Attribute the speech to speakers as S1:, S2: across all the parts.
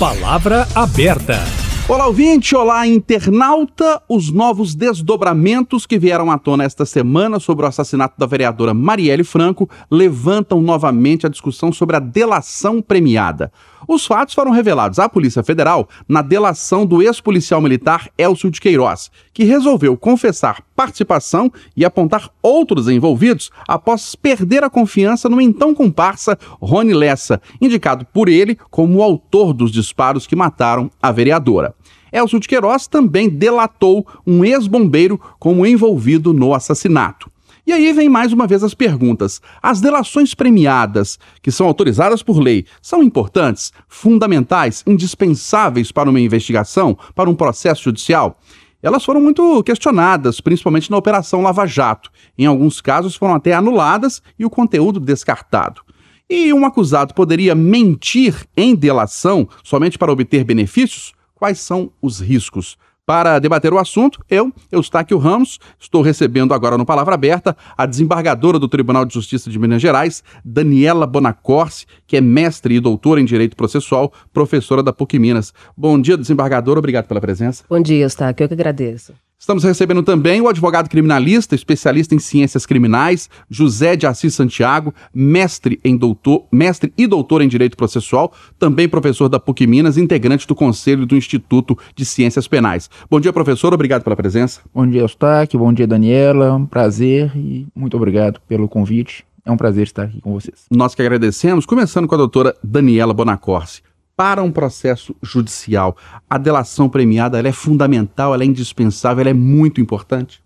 S1: Palavra aberta. Olá, ouvinte! Olá, internauta! Os novos desdobramentos que vieram à tona esta semana sobre o assassinato da vereadora Marielle Franco levantam novamente a discussão sobre a delação premiada. Os fatos foram revelados à Polícia Federal na delação do ex-policial militar Elcio de Queiroz, que resolveu confessar participação e apontar outros envolvidos após perder a confiança no então comparsa Rony Lessa, indicado por ele como o autor dos disparos que mataram a vereadora. Elcio de Queiroz também delatou um ex-bombeiro como envolvido no assassinato. E aí vem mais uma vez as perguntas. As delações premiadas, que são autorizadas por lei, são importantes, fundamentais, indispensáveis para uma investigação, para um processo judicial? Elas foram muito questionadas, principalmente na Operação Lava Jato. Em alguns casos foram até anuladas e o conteúdo descartado. E um acusado poderia mentir em delação somente para obter benefícios? quais são os riscos. Para debater o assunto, eu, Eustáquio Ramos, estou recebendo agora no Palavra Aberta a desembargadora do Tribunal de Justiça de Minas Gerais, Daniela Bonacorsi, que é mestre e doutora em Direito Processual, professora da PUC Minas. Bom dia, desembargadora, obrigado pela presença.
S2: Bom dia, Eustáquio, eu que agradeço.
S1: Estamos recebendo também o advogado criminalista, especialista em ciências criminais, José de Assis Santiago, mestre, em doutor, mestre e doutor em Direito Processual, também professor da PUC Minas, integrante do Conselho do Instituto de Ciências Penais. Bom dia, professor, obrigado pela presença. Bom
S3: dia, Eustáquio, bom dia, Daniela, um prazer e muito obrigado pelo convite. É
S1: um prazer estar aqui com vocês. Nós que agradecemos, começando com a doutora Daniela Bonacorsi para um processo judicial, a delação premiada é fundamental, é indispensável, é muito importante?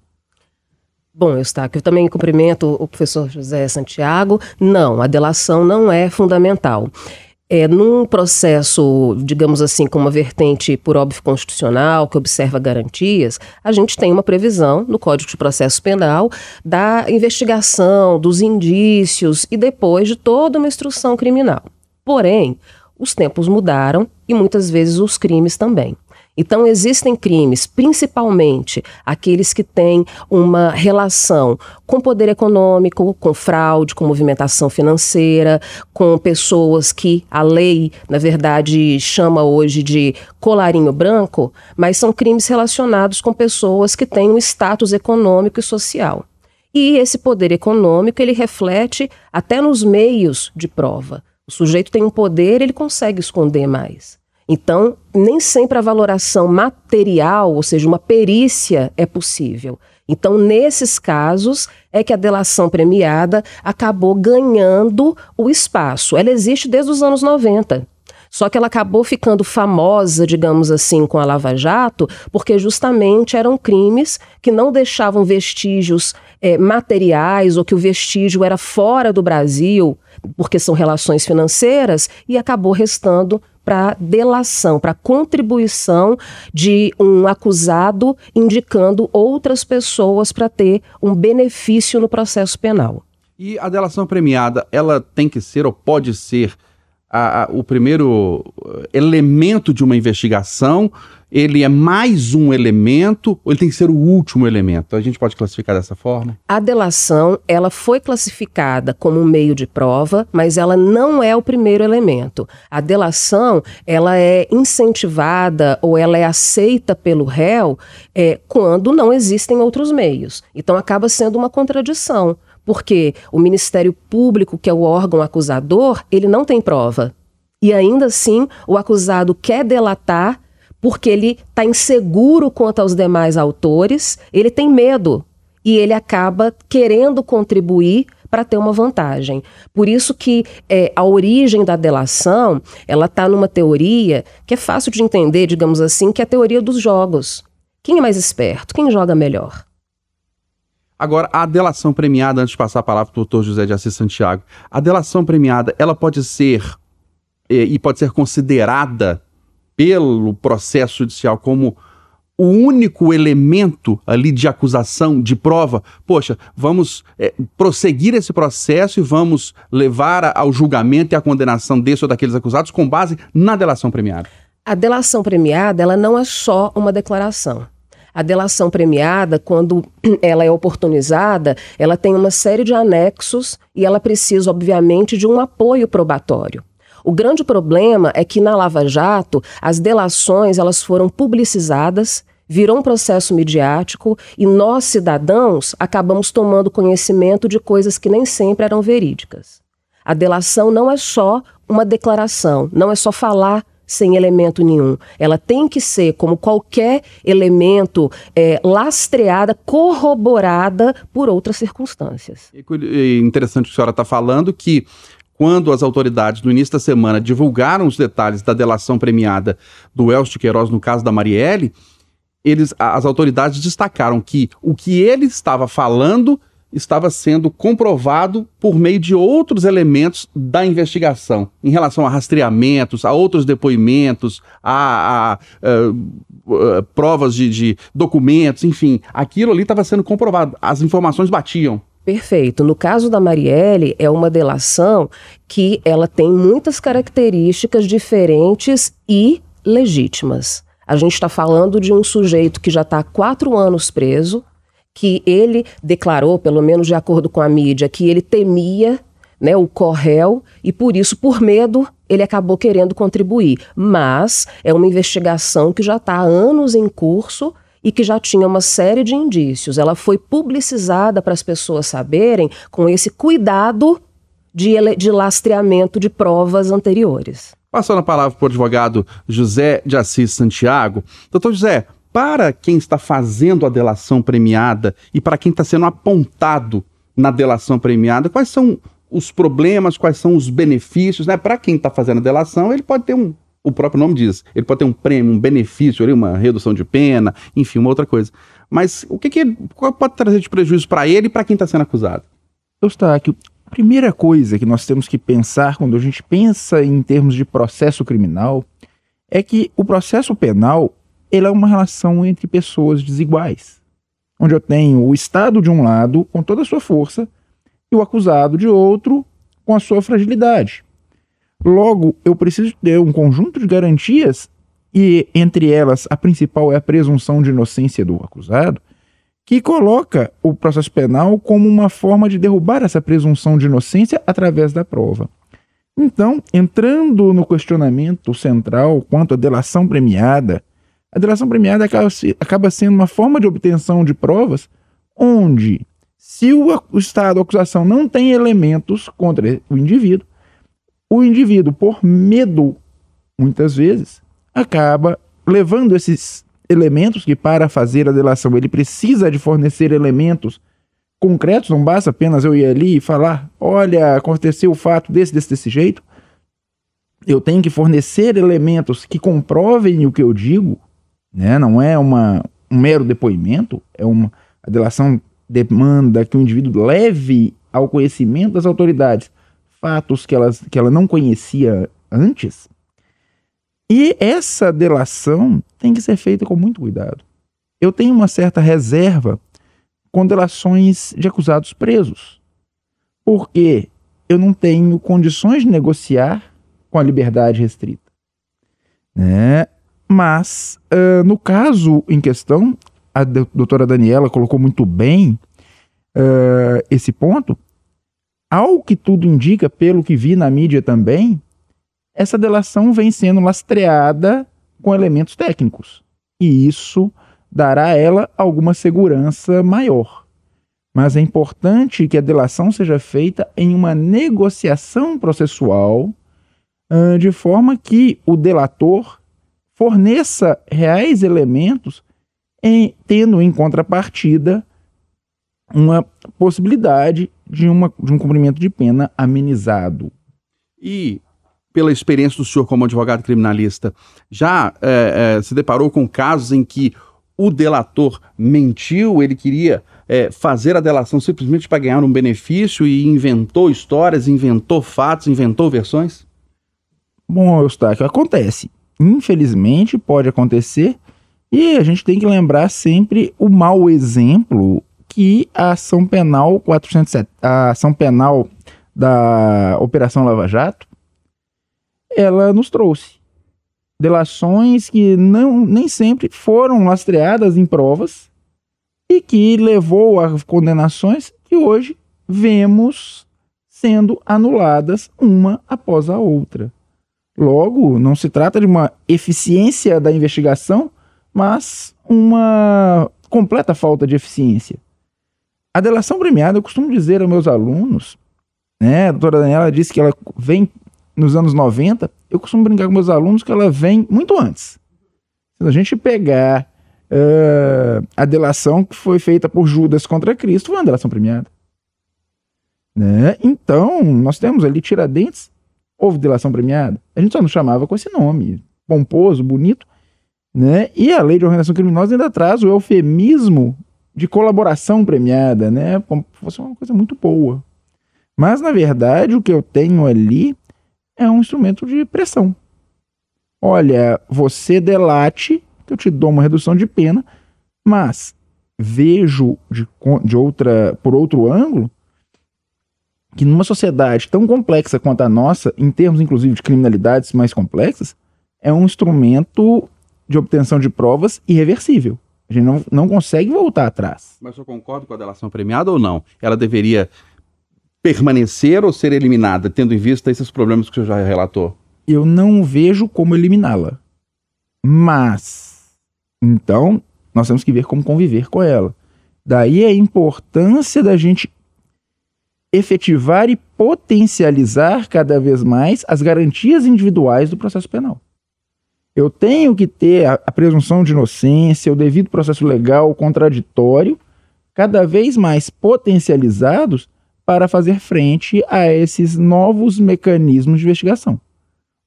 S2: Bom, Eustáquio, eu também cumprimento o professor José Santiago. Não, a delação não é fundamental. É, num processo, digamos assim, com uma vertente por óbvio constitucional, que observa garantias, a gente tem uma previsão no Código de Processo Penal da investigação, dos indícios e depois de toda uma instrução criminal. Porém, os tempos mudaram e muitas vezes os crimes também. Então, existem crimes, principalmente aqueles que têm uma relação com poder econômico, com fraude, com movimentação financeira, com pessoas que a lei, na verdade, chama hoje de colarinho branco, mas são crimes relacionados com pessoas que têm um status econômico e social. E esse poder econômico ele reflete até nos meios de prova. O sujeito tem um poder, ele consegue esconder mais. Então, nem sempre a valoração material, ou seja, uma perícia, é possível. Então, nesses casos, é que a delação premiada acabou ganhando o espaço. Ela existe desde os anos 90. Só que ela acabou ficando famosa, digamos assim, com a Lava Jato, porque justamente eram crimes que não deixavam vestígios é, materiais ou que o vestígio era fora do Brasil porque são relações financeiras, e acabou restando para delação, para contribuição de um acusado indicando outras pessoas para ter um benefício no processo penal.
S1: E a delação premiada, ela tem que ser ou pode ser a, a, o primeiro eh, elemento de uma investigação, ele é mais um elemento ou ele tem que ser o último elemento? A gente pode classificar dessa forma?
S2: A delação, ela foi classificada como um meio de prova, mas ela não é o primeiro elemento. A delação, ela é incentivada ou ela é aceita pelo réu é, quando não existem outros meios. Então acaba sendo uma contradição. Porque o Ministério Público, que é o órgão acusador, ele não tem prova. E ainda assim, o acusado quer delatar porque ele está inseguro quanto aos demais autores, ele tem medo e ele acaba querendo contribuir para ter uma vantagem. Por isso que é, a origem da delação, ela está numa teoria que é fácil de entender, digamos assim, que é a teoria dos jogos. Quem é mais esperto? Quem joga melhor?
S1: Agora, a delação premiada, antes de passar a palavra para o doutor José de Assis Santiago, a delação premiada, ela pode ser eh, e pode ser considerada pelo processo judicial como o único elemento ali de acusação, de prova, poxa, vamos é, prosseguir esse processo e vamos levar ao julgamento e à condenação desse ou daqueles acusados com base na delação
S2: premiada. A delação premiada, ela não é só uma declaração. A delação premiada, quando ela é oportunizada, ela tem uma série de anexos e ela precisa, obviamente, de um apoio probatório. O grande problema é que na Lava Jato as delações elas foram publicizadas, virou um processo midiático e nós cidadãos acabamos tomando conhecimento de coisas que nem sempre eram verídicas. A delação não é só uma declaração, não é só falar sem elemento nenhum. Ela tem que ser, como qualquer elemento, é, lastreada, corroborada por outras circunstâncias.
S1: É, é interessante que a senhora está falando que quando as autoridades no início da semana divulgaram os detalhes da delação premiada do Elcio Queiroz no caso da Marielle, eles, as autoridades destacaram que o que ele estava falando estava sendo comprovado por meio de outros elementos da investigação, em relação a rastreamentos, a outros depoimentos, a, a, a, eh, a eh, provas de, de documentos, enfim, aquilo ali estava sendo comprovado, as informações batiam.
S2: Perfeito. No caso da Marielle, é uma delação que ela tem muitas características diferentes e legítimas. A gente está falando de um sujeito que já está há quatro anos preso, que ele declarou, pelo menos de acordo com a mídia, que ele temia né, o Correl e por isso, por medo, ele acabou querendo contribuir. Mas é uma investigação que já está há anos em curso e que já tinha uma série de indícios. Ela foi publicizada para as pessoas saberem com esse cuidado de, de lastreamento de provas anteriores.
S1: Passando a palavra para o advogado José de Assis Santiago. Doutor José, para quem está fazendo a delação premiada e para quem está sendo apontado na delação premiada, quais são os problemas, quais são os benefícios, né? Para quem está fazendo a delação, ele pode ter um, o próprio nome diz, ele pode ter um prêmio, um benefício, uma redução de pena, enfim, uma outra coisa. Mas o que, que pode trazer de prejuízo para ele e para quem está sendo acusado? Eustáquio, a primeira
S3: coisa que nós temos que pensar quando a gente pensa em termos de processo criminal é que o processo penal ele é uma relação entre pessoas desiguais, onde eu tenho o Estado de um lado com toda a sua força e o acusado de outro com a sua fragilidade. Logo, eu preciso ter um conjunto de garantias e entre elas a principal é a presunção de inocência do acusado, que coloca o processo penal como uma forma de derrubar essa presunção de inocência através da prova. Então, entrando no questionamento central quanto à delação premiada, a delação premiada acaba sendo uma forma de obtenção de provas onde, se o Estado, a acusação, não tem elementos contra o indivíduo, o indivíduo, por medo, muitas vezes, acaba levando esses elementos que, para fazer a delação, ele precisa de fornecer elementos concretos, não basta apenas eu ir ali e falar: olha, aconteceu o fato desse, desse, desse jeito. Eu tenho que fornecer elementos que comprovem o que eu digo né? Não é uma, um mero depoimento, é uma a delação demanda que o indivíduo leve ao conhecimento das autoridades fatos que, elas, que ela não conhecia antes. E essa delação tem que ser feita com muito cuidado. Eu tenho uma certa reserva com delações de acusados presos, porque eu não tenho condições de negociar com a liberdade restrita. Né? Mas, uh, no caso em questão, a doutora Daniela colocou muito bem uh, esse ponto. Ao que tudo indica, pelo que vi na mídia também, essa delação vem sendo lastreada com elementos técnicos. E isso dará a ela alguma segurança maior. Mas é importante que a delação seja feita em uma negociação processual, ah, de forma que o delator forneça reais elementos, em, tendo em contrapartida uma possibilidade de, uma, de um cumprimento de pena amenizado.
S1: E, pela experiência do senhor como advogado criminalista, já é, é, se deparou com casos em que o delator mentiu, ele queria é, fazer a delação simplesmente para ganhar um benefício e inventou histórias, inventou fatos, inventou versões?
S3: Bom, Eustáquio, acontece infelizmente pode acontecer, e a gente tem que lembrar sempre o mau exemplo que a ação penal 407, a ação penal da Operação Lava Jato, ela nos trouxe. Delações que não, nem sempre foram lastreadas em provas e que levou a condenações que hoje vemos sendo anuladas uma após a outra. Logo, não se trata de uma eficiência da investigação, mas uma completa falta de eficiência. A delação premiada, eu costumo dizer aos meus alunos, né? A doutora Daniela disse que ela vem nos anos 90. Eu costumo brincar com meus alunos que ela vem muito antes. Se a gente pegar uh, a delação que foi feita por Judas contra Cristo, foi uma delação premiada. Né? Então, nós temos ali Tiradentes houve delação premiada? A gente só não chamava com esse nome, pomposo, bonito, né? E a lei de organização criminosa ainda traz o eufemismo de colaboração premiada, né? Como se fosse uma coisa muito boa. Mas, na verdade, o que eu tenho ali é um instrumento de pressão. Olha, você delate, que eu te dou uma redução de pena, mas vejo de, de outra, por outro ângulo que numa sociedade tão complexa quanto a nossa, em termos inclusive de criminalidades mais complexas, é um instrumento de obtenção de provas irreversível. A gente não, não consegue voltar
S1: atrás. Mas eu concordo com a delação premiada ou não? Ela deveria permanecer ou ser eliminada, tendo em vista esses problemas que o senhor já relatou? Eu não vejo como eliminá-la.
S3: Mas, então, nós temos que ver como conviver com ela. Daí a importância da gente efetivar e potencializar cada vez mais as garantias individuais do processo penal. Eu tenho que ter a, a presunção de inocência, o devido processo legal, o contraditório, cada vez mais potencializados para fazer frente a esses novos mecanismos de investigação.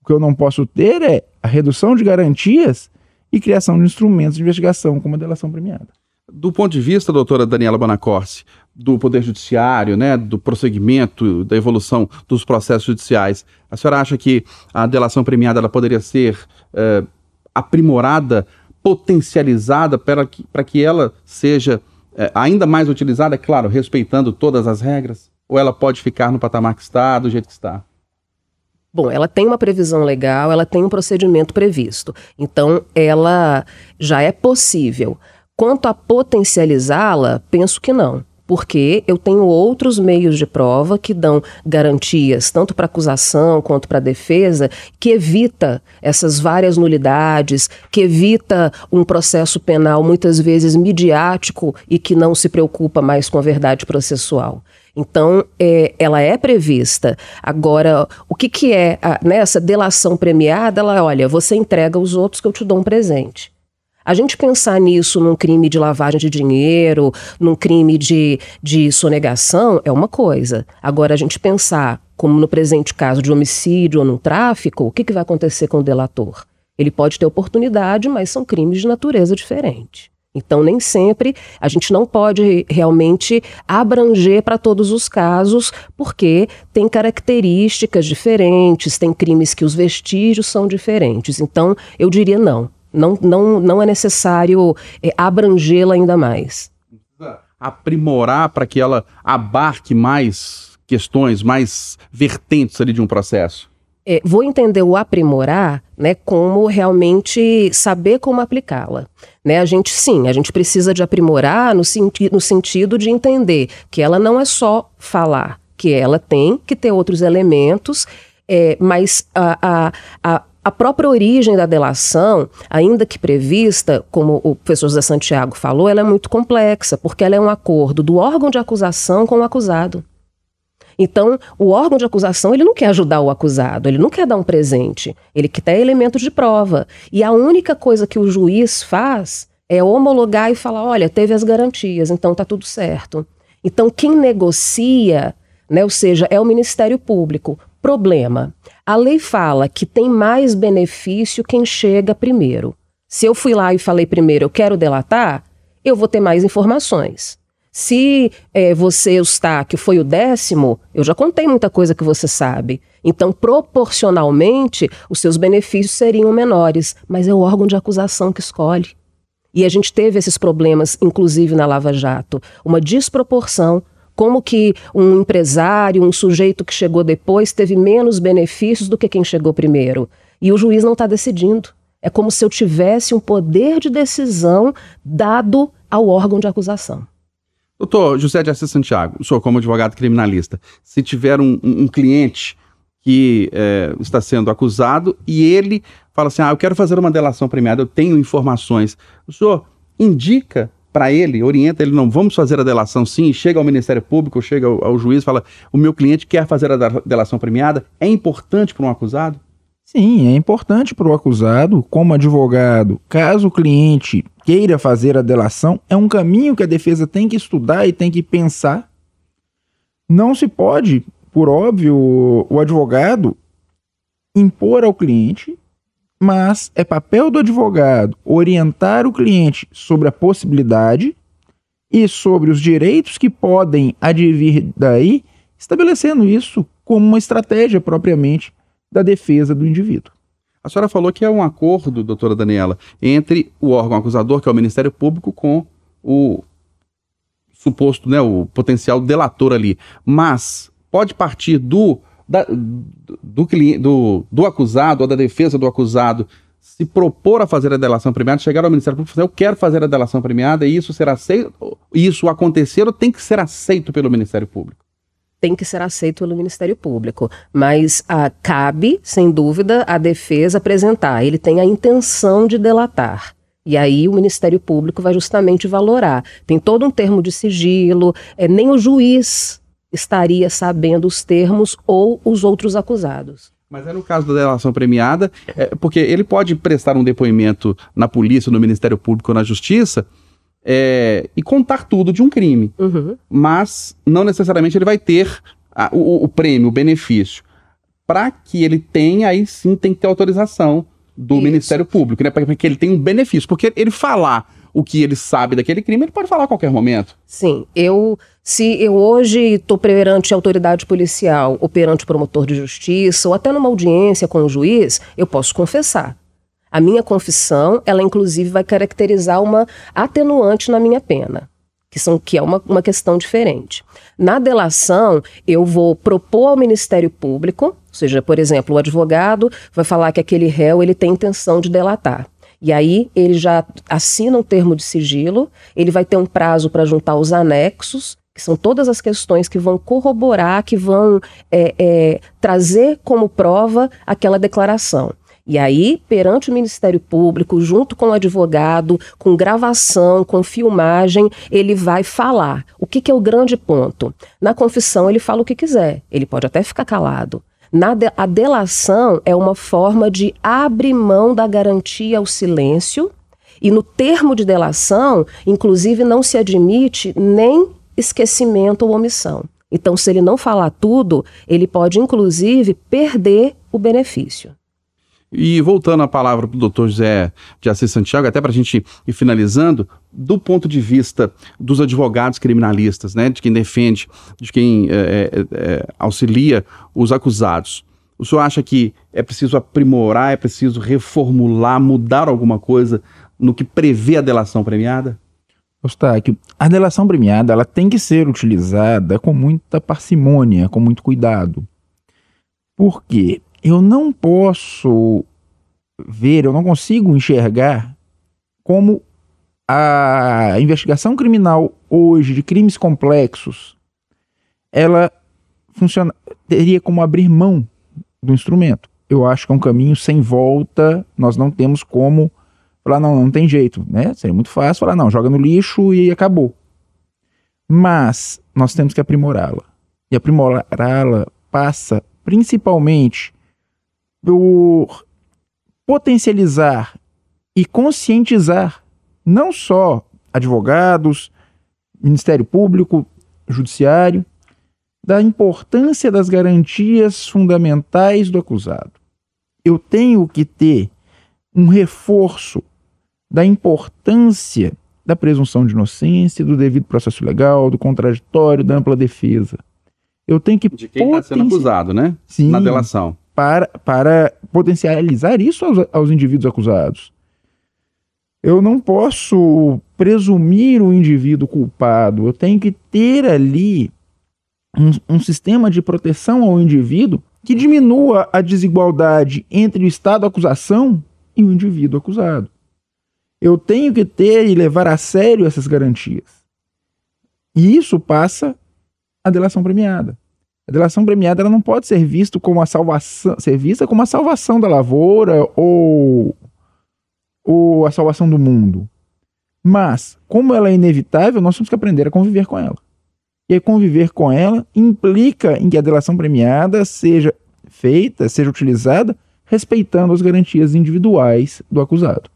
S3: O que eu não posso ter é a redução de garantias e criação de instrumentos de investigação como a delação premiada.
S1: Do ponto de vista, doutora Daniela Bonacorsi, do Poder Judiciário, né, do prosseguimento, da evolução dos processos judiciais. A senhora acha que a delação premiada ela poderia ser eh, aprimorada, potencializada para que, para que ela seja eh, ainda mais utilizada, é claro, respeitando todas as regras? Ou ela pode ficar no patamar que
S2: está, do jeito que está? Bom, ela tem uma previsão legal, ela tem um procedimento previsto. Então, ela já é possível. Quanto a potencializá-la, penso que não porque eu tenho outros meios de prova que dão garantias tanto para acusação quanto para defesa, que evita essas várias nulidades, que evita um processo penal muitas vezes midiático e que não se preocupa mais com a verdade processual. Então, é, ela é prevista. Agora, o que, que é a, né, essa delação premiada? Ela, é, olha, você entrega os outros que eu te dou um presente. A gente pensar nisso num crime de lavagem de dinheiro, num crime de, de sonegação, é uma coisa. Agora, a gente pensar, como no presente caso de homicídio ou no tráfico, o que, que vai acontecer com o delator? Ele pode ter oportunidade, mas são crimes de natureza diferente. Então, nem sempre a gente não pode realmente abranger para todos os casos, porque tem características diferentes, tem crimes que os vestígios são diferentes. Então, eu diria não. Não, não, não é necessário é, abrangê-la ainda mais.
S1: Aprimorar para que ela abarque mais questões, mais vertentes ali de um processo.
S2: É, vou entender o aprimorar né, como realmente saber como aplicá-la. Né, a gente sim, a gente precisa de aprimorar no, senti no sentido de entender que ela não é só falar, que ela tem que ter outros elementos, é, mas a, a, a, a própria origem da delação, ainda que prevista, como o professor José Santiago falou, ela é muito complexa, porque ela é um acordo do órgão de acusação com o acusado. Então, o órgão de acusação, ele não quer ajudar o acusado, ele não quer dar um presente, ele quer ter elementos de prova. E a única coisa que o juiz faz é homologar e falar, olha, teve as garantias, então tá tudo certo. Então, quem negocia, né, ou seja, é o Ministério Público. Problema: a lei fala que tem mais benefício quem chega primeiro. Se eu fui lá e falei primeiro, eu quero delatar, eu vou ter mais informações. Se é, você, que foi o décimo, eu já contei muita coisa que você sabe. Então, proporcionalmente, os seus benefícios seriam menores, mas é o órgão de acusação que escolhe. E a gente teve esses problemas, inclusive na Lava Jato, uma desproporção como que um empresário, um sujeito que chegou depois teve menos benefícios do que quem chegou primeiro? E o juiz não está decidindo. É como se eu tivesse um poder de decisão dado ao órgão de acusação.
S1: Doutor José de Assis Santiago, o senhor, como advogado criminalista, se tiver um, um cliente que é, está sendo acusado e ele fala assim: Ah, eu quero fazer uma delação premiada, eu tenho informações. O senhor indica para ele, orienta ele, não, vamos fazer a delação sim, chega ao Ministério Público, chega ao, ao juiz, fala, o meu cliente quer fazer a delação premiada, é importante para um acusado?
S3: Sim, é importante para o acusado, como advogado, caso o cliente queira fazer a delação, é um caminho que a defesa tem que estudar e tem que pensar. Não se pode, por óbvio, o advogado impor ao cliente mas é papel do advogado orientar o cliente sobre a possibilidade e sobre os direitos que podem advir daí, estabelecendo isso como uma estratégia propriamente da defesa do indivíduo.
S1: A senhora falou que é um acordo, doutora Daniela, entre o órgão acusador, que é o Ministério Público, com o suposto, né, o potencial delator ali. Mas pode partir do da, do, do, do, acusado ou da defesa do acusado se propor a fazer a delação premiada, chegar ao Ministério Público e falar, eu quero fazer a delação premiada e isso será aceito, isso acontecer ou tem que ser aceito pelo Ministério Público?
S2: Tem que ser aceito pelo Ministério Público, mas ah, cabe, sem dúvida, à defesa apresentar. Ele tem a intenção de delatar. E aí o Ministério Público vai justamente valorar. Tem todo um termo de sigilo, é, nem o juiz estaria sabendo os termos ou os outros acusados.
S1: Mas é no caso da delação premiada, é, porque ele pode prestar um depoimento na polícia, no Ministério Público ou na Justiça é, e contar tudo de um crime. Uhum. Mas não necessariamente ele vai ter a, o, o, prêmio, o benefício. Para que ele tenha, aí sim tem que ter autorização do Isso. Ministério Público, né? Para que ele tenha um benefício. Porque ele falar o que ele sabe daquele crime, ele pode falar a qualquer momento.
S2: Sim, eu se eu hoje estou perante a autoridade policial, ou perante o promotor de justiça, ou até numa audiência com o juiz, eu posso confessar. A minha confissão, ela inclusive vai caracterizar uma atenuante na minha pena que são que é uma, uma questão diferente. Na delação, eu vou propor ao Ministério Público, ou seja, por exemplo, o advogado vai falar que aquele réu ele tem intenção de delatar. E aí ele já assina um termo de sigilo, ele vai ter um prazo para juntar os anexos, que são todas as questões que vão corroborar, que vão é, é, trazer como prova aquela declaração. E aí, perante o Ministério Público, junto com o advogado, com gravação, com filmagem, ele vai falar. O que, que é o grande ponto? Na confissão, ele fala o que quiser. Ele pode até ficar calado. De, a delação é uma forma de abrir mão da garantia ao silêncio, e no termo de delação, inclusive, não se admite nem esquecimento ou omissão. Então, se ele não falar tudo, ele pode, inclusive, perder o benefício.
S1: E voltando a palavra para o doutor José de Assis Santiago, até para a gente ir finalizando, do ponto de vista dos advogados criminalistas, né, de quem defende, de quem é, é, é, auxilia os acusados, o senhor acha que é preciso aprimorar, é preciso reformular, mudar alguma coisa no que prevê a delação premiada? Eustáquio, a delação
S3: premiada ela tem que ser utilizada com muita parcimônia, com muito cuidado. Por quê? eu não posso ver, eu não consigo enxergar como a investigação criminal hoje de crimes complexos ela funciona, teria como abrir mão do instrumento. Eu acho que é um caminho sem volta, nós não temos como falar, não, não tem jeito, né? Seria muito fácil falar, não, joga no lixo e acabou. Mas nós temos que aprimorá-la. E aprimorá-la passa principalmente por potencializar e conscientizar não só advogados, Ministério Público, Judiciário, da importância das garantias fundamentais do acusado. Eu tenho que ter um reforço da importância da presunção de inocência, do devido processo legal, do contraditório, da ampla defesa. Eu tenho que.
S1: De quem está potenci... sendo acusado, né? Sim. Na delação
S3: para, para potencializar isso aos, aos indivíduos acusados. Eu não posso presumir o indivíduo culpado, eu tenho que ter ali um, um sistema de proteção ao indivíduo que diminua a desigualdade entre o estado acusação e o indivíduo acusado. Eu tenho que ter e levar a sério essas garantias. E isso passa a delação premiada. A delação premiada ela não pode ser vista como a salvação, ser vista como a salvação da lavoura ou ou a salvação do mundo. Mas, como ela é inevitável, nós temos que aprender a conviver com ela. E conviver com ela implica em que a delação premiada seja feita, seja utilizada, respeitando as garantias individuais do
S1: acusado.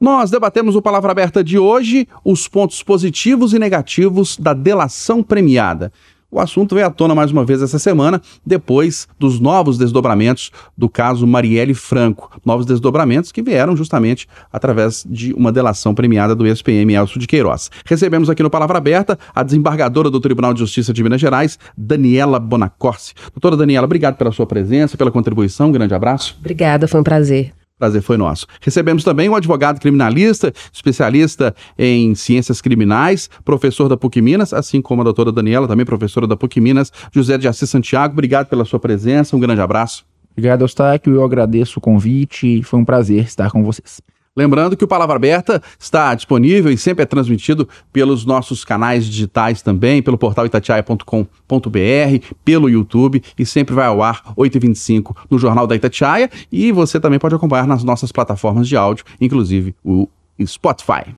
S1: Nós debatemos o Palavra Aberta de hoje os pontos positivos e negativos da delação premiada. O assunto veio à tona mais uma vez essa semana, depois dos novos desdobramentos do caso Marielle Franco. Novos desdobramentos que vieram justamente através de uma delação premiada do ex-PM Elcio de Queiroz. Recebemos aqui no Palavra Aberta a desembargadora do Tribunal de Justiça de Minas Gerais, Daniela Bonacorsi. Doutora Daniela, obrigado pela sua presença, pela contribuição. Um grande abraço. Obrigada, foi um prazer. Prazer foi nosso. Recebemos também o advogado criminalista, especialista em ciências criminais, professor da PUC Minas, assim como a doutora Daniela, também professora da PUC Minas, José de Assis Santiago. Obrigado pela sua presença, um grande abraço.
S3: Obrigado, Eustáquio. Eu agradeço o convite. Foi um prazer estar com vocês.
S1: Lembrando que o Palavra Aberta está disponível e sempre é transmitido pelos nossos canais digitais também, pelo portal itatiaia.com.br, pelo YouTube e sempre vai ao ar 8h25 no Jornal da Itatiaia. E você também pode acompanhar nas nossas plataformas de áudio, inclusive o Spotify.